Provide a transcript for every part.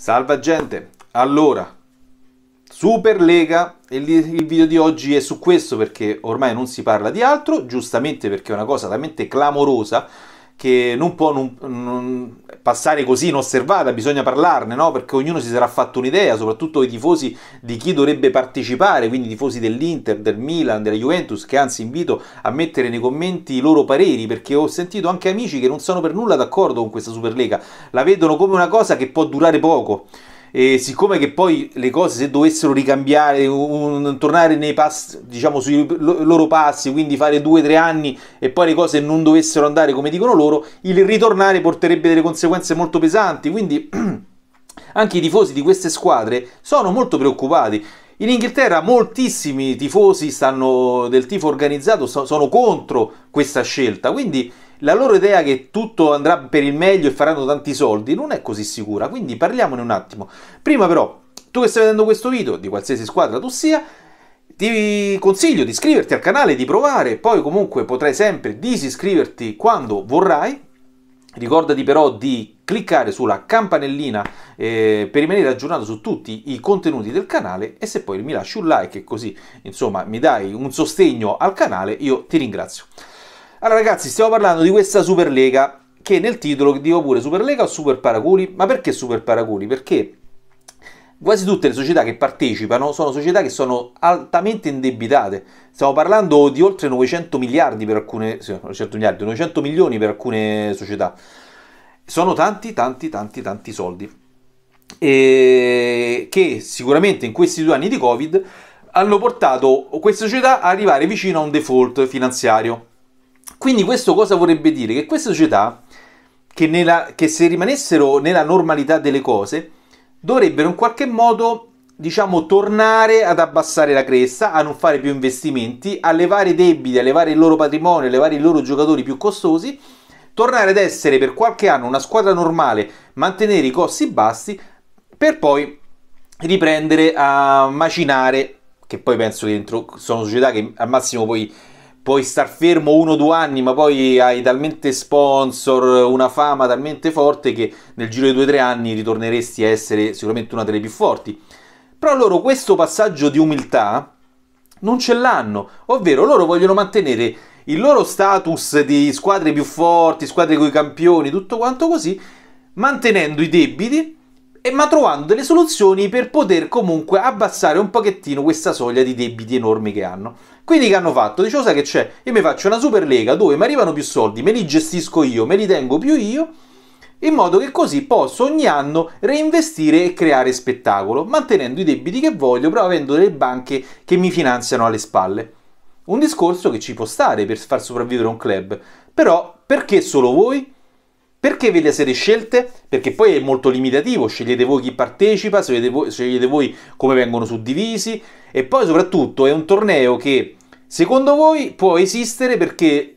Salva gente, allora, Super Lega, il, il video di oggi è su questo perché ormai non si parla di altro, giustamente perché è una cosa talmente clamorosa che non può non, non passare così inosservata, bisogna parlarne, no? perché ognuno si sarà fatto un'idea, soprattutto i tifosi di chi dovrebbe partecipare, quindi i tifosi dell'Inter, del Milan, della Juventus, che anzi invito a mettere nei commenti i loro pareri, perché ho sentito anche amici che non sono per nulla d'accordo con questa Superlega, la vedono come una cosa che può durare poco. E siccome che poi le cose se dovessero ricambiare, un, un, tornare nei passi, diciamo sui loro passi, quindi fare due o tre anni e poi le cose non dovessero andare come dicono loro, il ritornare porterebbe delle conseguenze molto pesanti, quindi anche i tifosi di queste squadre sono molto preoccupati. In Inghilterra moltissimi tifosi stanno, del tifo organizzato sono contro questa scelta, quindi la loro idea che tutto andrà per il meglio e faranno tanti soldi non è così sicura, quindi parliamone un attimo. Prima però, tu che stai vedendo questo video, di qualsiasi squadra tu sia, ti consiglio di iscriverti al canale, di provare, poi comunque potrai sempre disiscriverti quando vorrai. Ricordati però di cliccare sulla campanellina eh, per rimanere aggiornato su tutti i contenuti del canale e se poi mi lasci un like e così insomma mi dai un sostegno al canale io ti ringrazio. Allora ragazzi, stiamo parlando di questa Superlega che nel titolo dico pure Superlega o Super Paraculi, ma perché Super Paraculi? Perché quasi tutte le società che partecipano sono società che sono altamente indebitate. Stiamo parlando di oltre 900 miliardi per alcune, sì, 900 miliardi, 900 milioni per alcune società. Sono tanti, tanti, tanti, tanti soldi. E che sicuramente in questi due anni di Covid hanno portato queste società a arrivare vicino a un default finanziario. Quindi questo cosa vorrebbe dire? Che queste società, che, nella, che se rimanessero nella normalità delle cose, dovrebbero in qualche modo diciamo tornare ad abbassare la cresta, a non fare più investimenti, a levare i debiti, a levare il loro patrimonio, a levare i loro giocatori più costosi, tornare ad essere per qualche anno una squadra normale, mantenere i costi bassi per poi riprendere a macinare che poi penso che dentro sono società che al massimo poi puoi star fermo uno o due anni, ma poi hai talmente sponsor, una fama talmente forte che nel giro di due o tre anni ritorneresti a essere sicuramente una delle più forti. Però loro questo passaggio di umiltà non ce l'hanno, ovvero loro vogliono mantenere il loro status di squadre più forti, squadre con i campioni, tutto quanto così, mantenendo i debiti eh, ma trovando delle soluzioni per poter comunque abbassare un pochettino questa soglia di debiti enormi che hanno. Quindi che hanno fatto? Dicevo, oh, sai che c'è? Io mi faccio una super lega dove mi arrivano più soldi, me li gestisco io, me li tengo più io, in modo che così posso ogni anno reinvestire e creare spettacolo, mantenendo i debiti che voglio, però avendo delle banche che mi finanziano alle spalle. Un discorso che ci può stare per far sopravvivere un club, però perché solo voi? Perché ve le siete scelte? Perché poi è molto limitativo, scegliete voi chi partecipa, voi, scegliete voi come vengono suddivisi e poi soprattutto è un torneo che secondo voi può esistere perché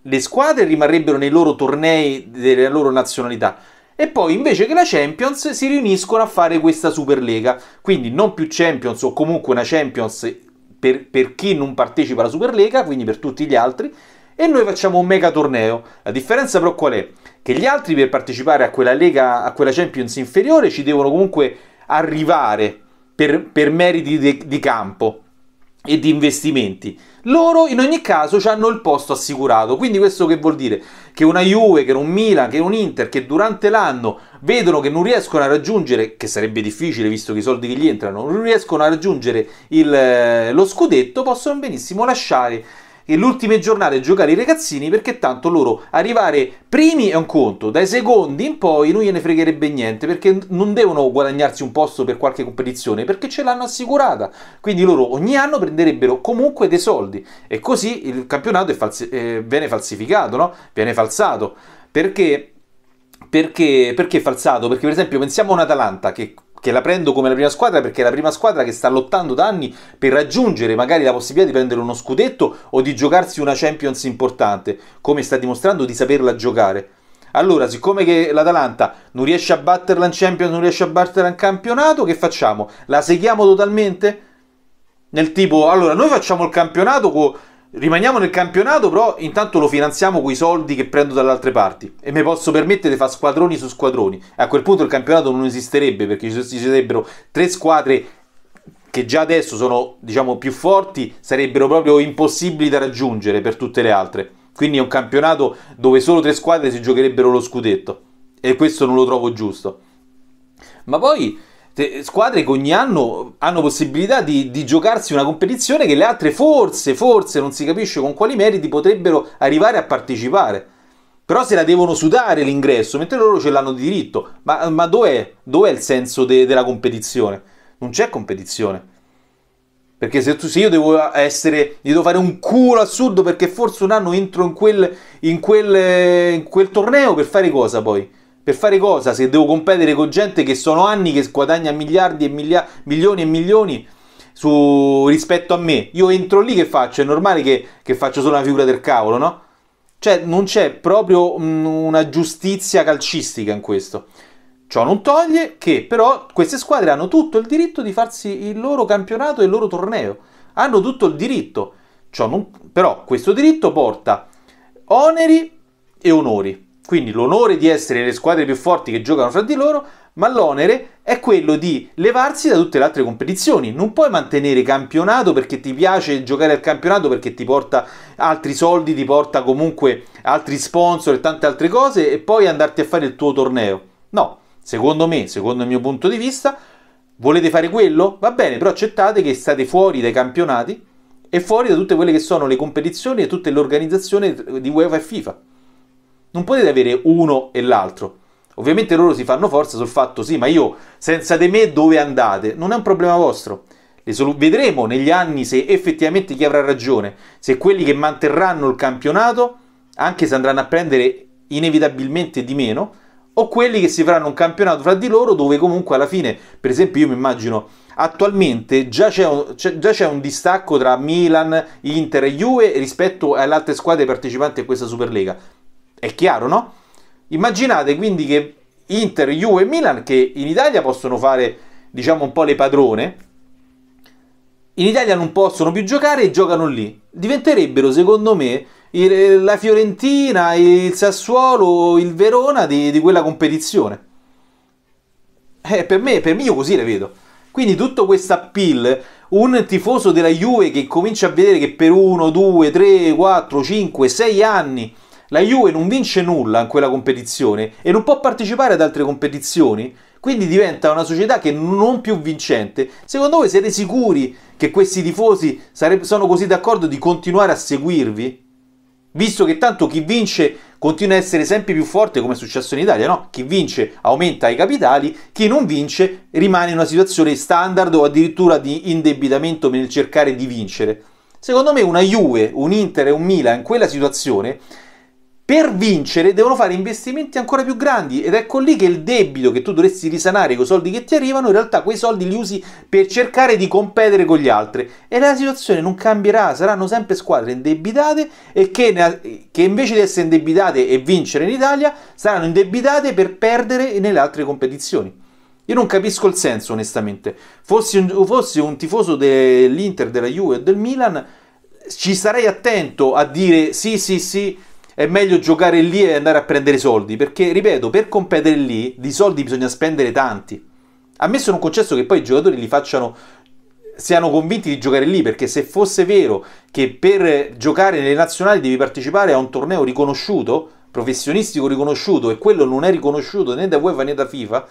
le squadre rimarrebbero nei loro tornei della loro nazionalità e poi invece che la Champions si riuniscono a fare questa Superlega. Quindi non più Champions o comunque una Champions per, per chi non partecipa alla Superlega, quindi per tutti gli altri, e noi facciamo un mega torneo. La differenza però qual è? Che gli altri per partecipare a quella Lega, a quella Champions inferiore, ci devono comunque arrivare per, per meriti de, di campo e di investimenti. Loro in ogni caso hanno il posto assicurato, quindi questo che vuol dire? Che una Juve, che un Milan, che un Inter, che durante l'anno vedono che non riescono a raggiungere, che sarebbe difficile visto che i soldi che gli entrano, non riescono a raggiungere il, eh, lo scudetto, possono benissimo lasciare le ultime giornate giocare i ragazzini perché tanto loro arrivare primi è un conto, dai secondi in poi non gliene fregherebbe niente perché non devono guadagnarsi un posto per qualche competizione perché ce l'hanno assicurata, quindi loro ogni anno prenderebbero comunque dei soldi e così il campionato falsi- eh, viene falsificato, no? viene falsato perché perché, perché falsato? Perché per esempio pensiamo a un Atalanta che che la prendo come la prima squadra perché è la prima squadra che sta lottando da anni per raggiungere magari la possibilità di prendere uno scudetto o di giocarsi una Champions importante, come sta dimostrando di saperla giocare. Allora, siccome che l'Atalanta non riesce a batterla in Champions, non riesce a batterla in campionato, che facciamo? La seguiamo totalmente? Nel tipo, allora, noi facciamo il campionato con Rimaniamo nel campionato, però intanto lo finanziamo con i soldi che prendo dalle altre parti e mi posso permettere di fare squadroni su squadroni. A quel punto il campionato non esisterebbe perché ci sarebbero tre squadre che già adesso sono diciamo, più forti, sarebbero proprio impossibili da raggiungere per tutte le altre. Quindi è un campionato dove solo tre squadre si giocherebbero lo scudetto e questo non lo trovo giusto. Ma poi squadre che ogni anno hanno possibilità di, di, giocarsi una competizione che le altre forse, forse non si capisce con quali meriti potrebbero arrivare a partecipare. Però se la devono sudare l'ingresso, mentre loro ce l'hanno di diritto. Ma, ma dov'è, dov'è il senso de, della competizione? Non c'è competizione. Perché se, tu, se io devo essere, devo fare un culo assurdo perché forse un anno entro in quel, in quel, in quel torneo per fare cosa poi? Per fare cosa? Se devo competere con gente che sono anni che guadagna miliardi e milia- milioni e milioni su, rispetto a me, io entro lì che faccio? È normale che, che faccio solo una figura del cavolo, no? Cioè, non c'è proprio una giustizia calcistica in questo. Ciò non toglie che però queste squadre hanno tutto il diritto di farsi il loro campionato e il loro torneo. Hanno tutto il diritto. Non... Però questo diritto porta oneri e onori. Quindi l'onore di essere le squadre più forti che giocano fra di loro, ma l'onere è quello di levarsi da tutte le altre competizioni. Non puoi mantenere campionato perché ti piace giocare al campionato perché ti porta altri soldi, ti porta comunque altri sponsor e tante altre cose e poi andarti a fare il tuo torneo. No, secondo me, secondo il mio punto di vista, volete fare quello? Va bene, però accettate che state fuori dai campionati e fuori da tutte quelle che sono le competizioni e tutte le organizzazioni di UEFA e FIFA. Non potete avere uno e l'altro. Ovviamente loro si fanno forza sul fatto sì, ma io senza di me dove andate? Non è un problema vostro. vedremo negli anni se effettivamente chi avrà ragione, se quelli che manterranno il campionato, anche se andranno a prendere inevitabilmente di meno, o quelli che si faranno un campionato fra di loro dove comunque alla fine, per esempio io mi immagino attualmente già c'è un, c'è, già c'è un distacco tra Milan, Inter e Juve rispetto alle altre squadre partecipanti a questa Superlega. È chiaro, no? Immaginate quindi che Inter, Juve e Milan, che in Italia possono fare, diciamo, un po' le padrone, in Italia non possono più giocare e giocano lì. Diventerebbero, secondo me, il, la Fiorentina, il Sassuolo, il Verona di, di quella competizione. Eh, per me, per me io così le vedo. Quindi tutto questo appeal, un tifoso della Juve che comincia a vedere che per 1, 2, 3, 4, 5, 6 anni la Juve non vince nulla in quella competizione e non può partecipare ad altre competizioni, quindi diventa una società che non più vincente. Secondo voi siete sicuri che questi tifosi sare- sono così d'accordo di continuare a seguirvi? Visto che tanto chi vince continua a essere sempre più forte come è successo in Italia, no? Chi vince aumenta i capitali, chi non vince rimane in una situazione standard o addirittura di indebitamento nel cercare di vincere. Secondo me una Juve, un Inter e un Milan in quella situazione per vincere devono fare investimenti ancora più grandi ed ecco lì che il debito che tu dovresti risanare con i soldi che ti arrivano, in realtà quei soldi li usi per cercare di competere con gli altri e la situazione non cambierà, saranno sempre squadre indebitate e che, che invece di essere indebitate e vincere in Italia saranno indebitate per perdere nelle altre competizioni. Io non capisco il senso, onestamente. Fossi un, fossi un tifoso dell'Inter, della Juve e del Milan, ci sarei attento a dire sì, sì, sì, è meglio giocare lì e andare a prendere soldi, perché ripeto, per competere lì di soldi bisogna spendere tanti. Ammesso un concesso che poi i giocatori li facciano siano convinti di giocare lì, perché se fosse vero che per giocare nelle nazionali devi partecipare a un torneo riconosciuto, professionistico riconosciuto, e quello non è riconosciuto né da UEFA né da FIFA,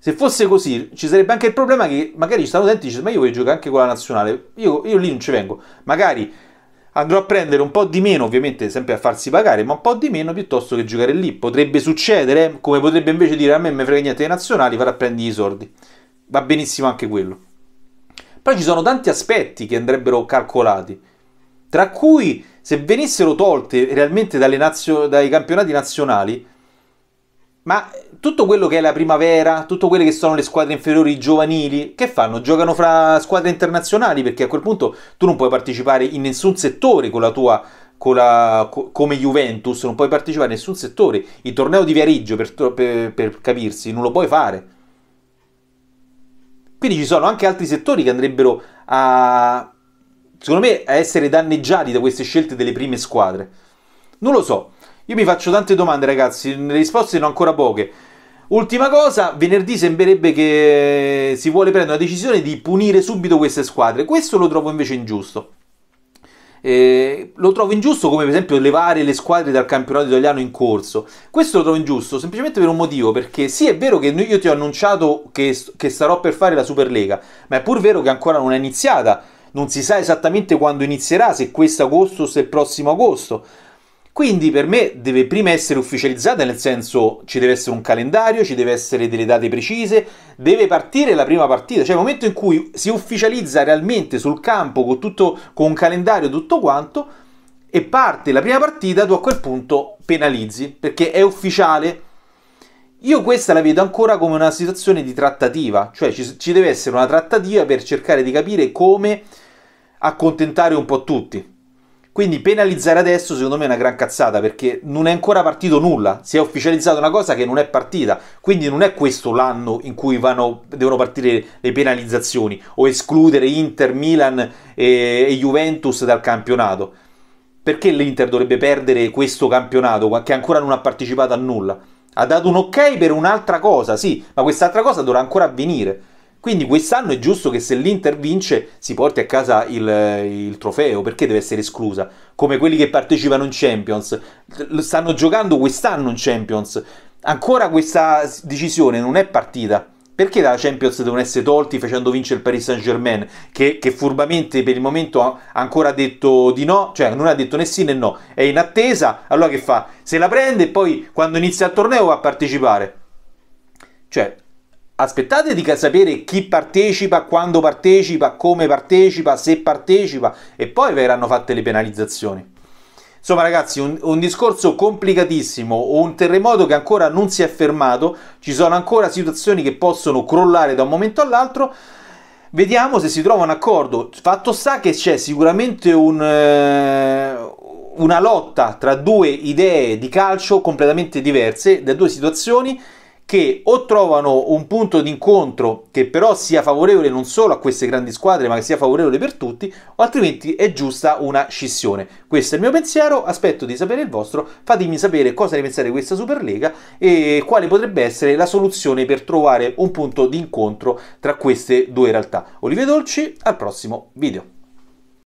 se fosse così ci sarebbe anche il problema che magari ci stanno utenti e dicono ma io voglio giocare anche con la nazionale, io, io lì non ci vengo, magari andrò a prendere un po' di meno, ovviamente sempre a farsi pagare, ma un po' di meno piuttosto che giocare lì. Potrebbe succedere, eh? come potrebbe invece dire a me mi frega niente dei nazionali, farà prendere i soldi. Va benissimo anche quello. Poi ci sono tanti aspetti che andrebbero calcolati, tra cui se venissero tolte realmente nazio- dai campionati nazionali, ma tutto quello che è la primavera, tutto quelle che sono le squadre inferiori giovanili, che fanno? Giocano fra squadre internazionali perché a quel punto tu non puoi partecipare in nessun settore con la tua con la, co, come Juventus, non puoi partecipare a nessun settore. Il torneo di Viareggio, per, per, per, capirsi, non lo puoi fare. Quindi ci sono anche altri settori che andrebbero a, secondo me, a essere danneggiati da queste scelte delle prime squadre. Non lo so. Io mi faccio tante domande, ragazzi, le risposte sono ancora poche. Ultima cosa, venerdì sembrerebbe che si vuole prendere una decisione di punire subito queste squadre. Questo lo trovo invece ingiusto. Eh, lo trovo ingiusto come per esempio levare le squadre dal campionato italiano in corso. Questo lo trovo ingiusto semplicemente per un motivo, perché sì è vero che io ti ho annunciato che, che sarò per fare la Superlega, ma è pur vero che ancora non è iniziata. Non si sa esattamente quando inizierà, se questo agosto o se il prossimo agosto. Quindi per me deve prima essere ufficializzata, nel senso ci deve essere un calendario, ci deve essere delle date precise, deve partire la prima partita, cioè il momento in cui si ufficializza realmente sul campo con, tutto, con un calendario tutto quanto e parte la prima partita, tu a quel punto penalizzi perché è ufficiale. Io questa la vedo ancora come una situazione di trattativa, cioè ci, ci deve essere una trattativa per cercare di capire come accontentare un po' tutti quindi penalizzare adesso secondo me è una gran cazzata perché non è ancora partito nulla, si è ufficializzata una cosa che non è partita, quindi non è questo l'anno in cui vanno, devono partire le penalizzazioni o escludere Inter, Milan e, e Juventus dal campionato. Perché l'Inter dovrebbe perdere questo campionato che ancora non ha partecipato a nulla? Ha dato un ok per un'altra cosa, sì, ma quest'altra cosa dovrà ancora avvenire. Quindi quest'anno è giusto che se l'Inter vince si porti a casa il, il, trofeo, perché deve essere esclusa? Come quelli che partecipano in Champions, stanno giocando quest'anno in Champions, ancora questa decisione non è partita. Perché dalla Champions devono essere tolti facendo vincere il Paris Saint Germain, che, che furbamente per il momento ha ancora detto di no, cioè non ha detto né sì né no, è in attesa, allora che fa? Se la prende e poi quando inizia il torneo va a partecipare. Cioè, aspettate di sapere chi partecipa, quando partecipa, come partecipa, se partecipa e poi verranno fatte le penalizzazioni. Insomma ragazzi, un, un, discorso complicatissimo, un terremoto che ancora non si è fermato, ci sono ancora situazioni che possono crollare da un momento all'altro. Vediamo se si trova un accordo. Fatto sta che c'è sicuramente un, eh, una lotta tra due idee di calcio completamente diverse, da due situazioni che o trovano un punto d'incontro che però sia favorevole non solo a queste grandi squadre, ma che sia favorevole per tutti, o altrimenti è giusta una scissione. Questo è il mio pensiero, aspetto di sapere il vostro, fatemi sapere cosa ne pensate di questa Superlega e quale potrebbe essere la soluzione per trovare un punto d'incontro tra queste due realtà. Olive Dolci, al prossimo video.